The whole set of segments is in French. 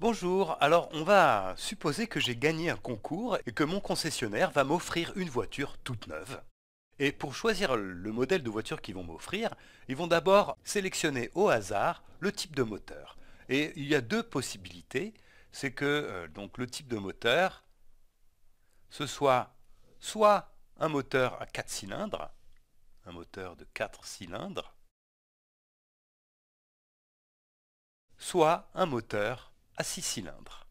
Bonjour, alors on va supposer que j'ai gagné un concours et que mon concessionnaire va m'offrir une voiture toute neuve. Et pour choisir le modèle de voiture qu'ils vont m'offrir, ils vont d'abord sélectionner au hasard le type de moteur. Et il y a deux possibilités, c'est que euh, donc le type de moteur, ce soit soit un moteur à 4 cylindres, un moteur de 4 cylindres, soit un moteur à 6 cylindres.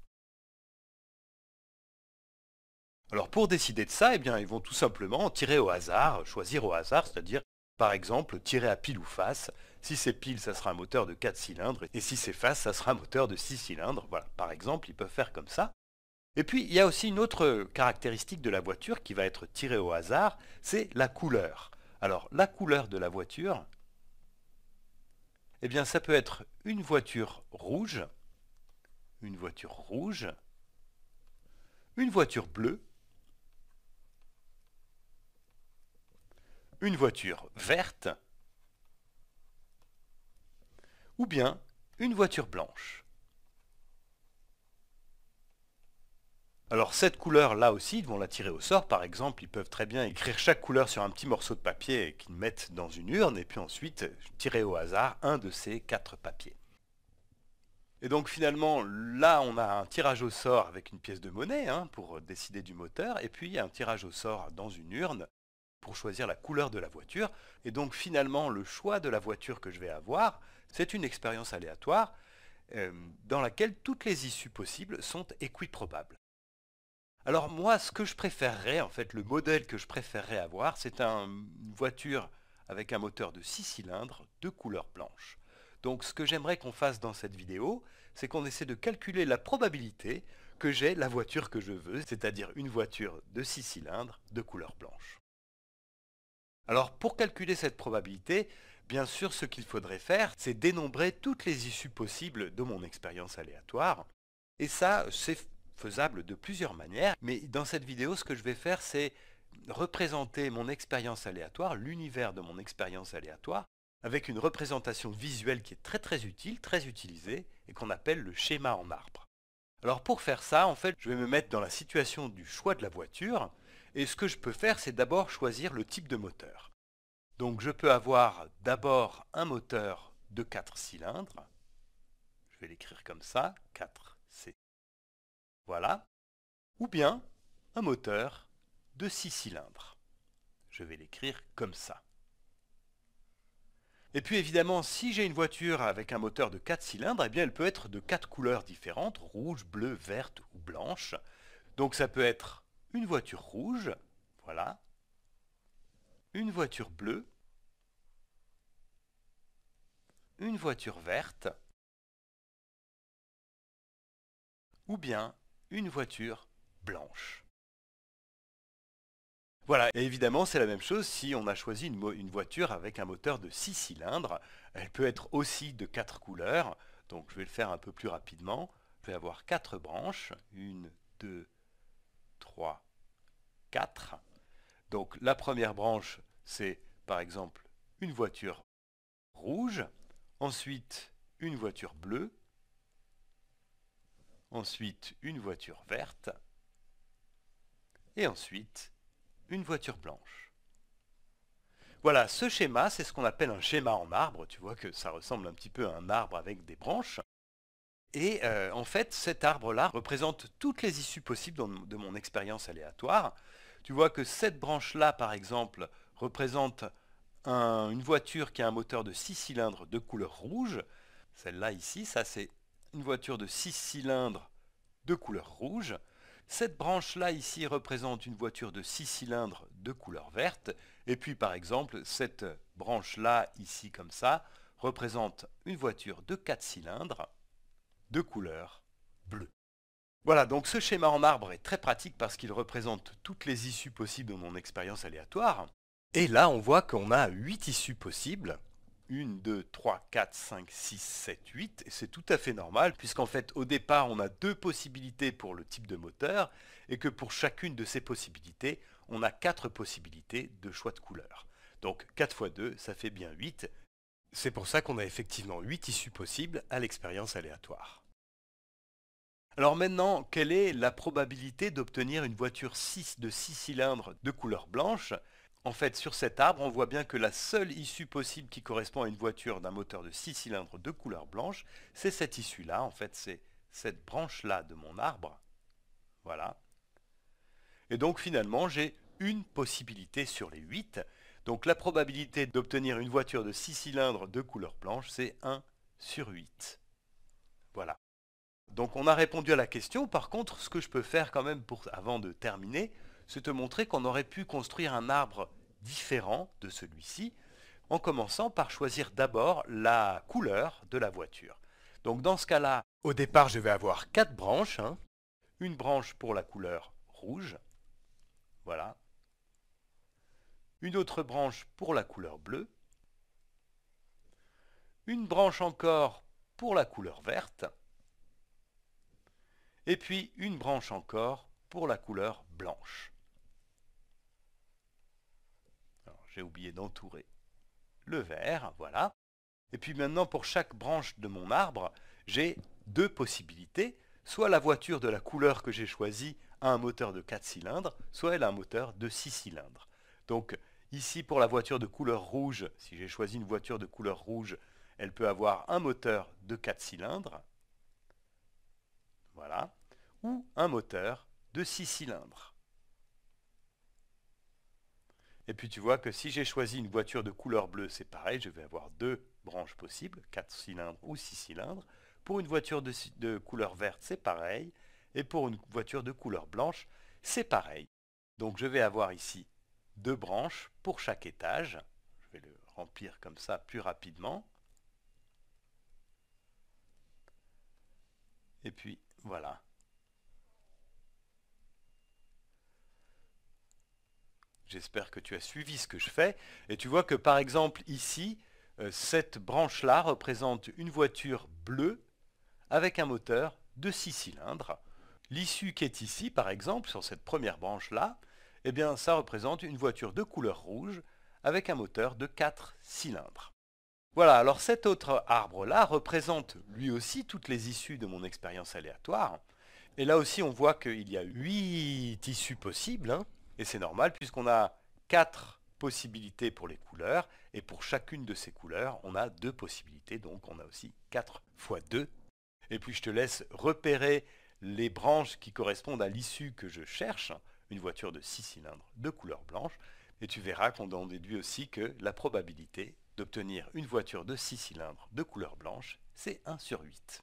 Alors pour décider de ça, eh bien, ils vont tout simplement tirer au hasard, choisir au hasard, c'est-à-dire par exemple tirer à pile ou face. Si c'est pile, ça sera un moteur de 4 cylindres, et si c'est face, ça sera un moteur de 6 cylindres. Voilà, par exemple, ils peuvent faire comme ça. Et puis, il y a aussi une autre caractéristique de la voiture qui va être tirée au hasard, c'est la couleur. Alors, la couleur de la voiture, eh bien, ça peut être une voiture rouge, une voiture rouge, une voiture bleue, une voiture verte ou bien une voiture blanche. Alors cette couleur là aussi, ils vont la tirer au sort par exemple, ils peuvent très bien écrire chaque couleur sur un petit morceau de papier qu'ils mettent dans une urne et puis ensuite tirer au hasard un de ces quatre papiers. Et donc finalement, là, on a un tirage au sort avec une pièce de monnaie hein, pour euh, décider du moteur, et puis il y a un tirage au sort dans une urne pour choisir la couleur de la voiture. Et donc finalement, le choix de la voiture que je vais avoir, c'est une expérience aléatoire euh, dans laquelle toutes les issues possibles sont équiprobables. Alors moi, ce que je préférerais, en fait, le modèle que je préférerais avoir, c'est une voiture avec un moteur de 6 cylindres de couleur blanche. Donc ce que j'aimerais qu'on fasse dans cette vidéo, c'est qu'on essaie de calculer la probabilité que j'ai la voiture que je veux, c'est-à-dire une voiture de 6 cylindres de couleur blanche. Alors pour calculer cette probabilité, bien sûr ce qu'il faudrait faire, c'est dénombrer toutes les issues possibles de mon expérience aléatoire. Et ça, c'est faisable de plusieurs manières, mais dans cette vidéo, ce que je vais faire, c'est représenter mon expérience aléatoire, l'univers de mon expérience aléatoire, avec une représentation visuelle qui est très très utile, très utilisée, et qu'on appelle le schéma en arbre. Alors pour faire ça, en fait, je vais me mettre dans la situation du choix de la voiture, et ce que je peux faire, c'est d'abord choisir le type de moteur. Donc je peux avoir d'abord un moteur de 4 cylindres, je vais l'écrire comme ça, 4C. Voilà. Ou bien un moteur de 6 cylindres. Je vais l'écrire comme ça. Et puis évidemment, si j'ai une voiture avec un moteur de 4 cylindres, eh bien elle peut être de 4 couleurs différentes, rouge, bleu, verte ou blanche. Donc ça peut être une voiture rouge, voilà, une voiture bleue, une voiture verte, ou bien une voiture blanche. Voilà, et évidemment c'est la même chose si on a choisi une, voiture avec un moteur de 6 cylindres. Elle peut être aussi de 4 couleurs, donc je vais le faire un peu plus rapidement. Je vais avoir 4 branches, 1, 2, 3, 4. Donc la première branche c'est par exemple une voiture rouge, ensuite une voiture bleue, ensuite une voiture verte, et ensuite une voiture blanche. Voilà, ce schéma, c'est ce qu'on appelle un schéma en marbre. Tu vois que ça ressemble un petit peu à un arbre avec des branches. Et euh, en fait, cet arbre-là représente toutes les issues possibles de mon expérience aléatoire. Tu vois que cette branche-là, par exemple, représente une voiture qui a un moteur de six cylindres de couleur rouge. Celle-là ici, ça c'est une voiture de 6 cylindres de couleur rouge. Cette branche-là ici représente une voiture de 6 cylindres de couleur verte. Et puis par exemple, cette branche-là ici comme ça représente une voiture de 4 cylindres de couleur bleue. Voilà, donc ce schéma en marbre est très pratique parce qu'il représente toutes les issues possibles de mon expérience aléatoire. Et là, on voit qu'on a 8 issues possibles 1, 2, 3, 4, 5, 6, 7, 8. Et c'est tout à fait normal, puisqu'en fait, au départ, on a deux possibilités pour le type de moteur, et que pour chacune de ces possibilités, on a quatre possibilités de choix de couleur. Donc 4 x 2, ça fait bien 8. C'est pour ça qu'on a effectivement 8 issues possibles à l'expérience aléatoire. Alors maintenant, quelle est la probabilité d'obtenir une voiture 6 de 6 cylindres de couleur blanche en fait, sur cet arbre, on voit bien que la seule issue possible qui correspond à une voiture d'un moteur de 6 cylindres de couleur blanche, c'est cette issue-là. En fait, c'est cette branche-là de mon arbre. Voilà. Et donc finalement, j'ai une possibilité sur les 8. Donc la probabilité d'obtenir une voiture de 6 cylindres de couleur blanche, c'est 1 sur 8. Voilà. Donc on a répondu à la question. Par contre, ce que je peux faire quand même pour, avant de terminer, c'est de montrer qu'on aurait pu construire un arbre différent de celui-ci, en commençant par choisir d'abord la couleur de la voiture. Donc dans ce cas-là, au départ, je vais avoir quatre branches. Hein. Une branche pour la couleur rouge. Voilà. Une autre branche pour la couleur bleue. Une branche encore pour la couleur verte. Et puis une branche encore pour la couleur blanche. j'ai oublié d'entourer le vert, voilà. Et puis maintenant, pour chaque branche de mon arbre, j'ai deux possibilités. Soit la voiture de la couleur que j'ai choisie a un moteur de 4 cylindres, soit elle a un moteur de 6 cylindres. Donc ici, pour la voiture de couleur rouge, si j'ai choisi une voiture de couleur rouge, elle peut avoir un moteur de 4 cylindres, voilà, ou un moteur de 6 cylindres. Et puis tu vois que si j'ai choisi une voiture de couleur bleue, c'est pareil, je vais avoir deux branches possibles, 4 cylindres ou 6 cylindres. Pour une voiture de, de couleur verte, c'est pareil. Et pour une voiture de couleur blanche, c'est pareil. Donc je vais avoir ici deux branches pour chaque étage. Je vais le remplir comme ça plus rapidement. Et puis voilà. J'espère que tu as suivi ce que je fais. Et tu vois que par exemple ici, euh, cette branche-là représente une voiture bleue avec un moteur de 6 cylindres. L'issue qui est ici, par exemple, sur cette première branche-là, eh bien, ça représente une voiture de couleur rouge avec un moteur de 4 cylindres. Voilà, alors cet autre arbre-là représente lui aussi toutes les issues de mon expérience aléatoire. Et là aussi, on voit qu'il y a 8 issues possibles. Hein. Et c'est normal puisqu'on a quatre possibilités pour les couleurs. Et pour chacune de ces couleurs, on a deux possibilités. Donc on a aussi 4 fois 2. Et puis je te laisse repérer les branches qui correspondent à l'issue que je cherche. Une voiture de 6 cylindres de couleur blanche. Et tu verras qu'on en déduit aussi que la probabilité d'obtenir une voiture de 6 cylindres de couleur blanche, c'est 1 sur 8.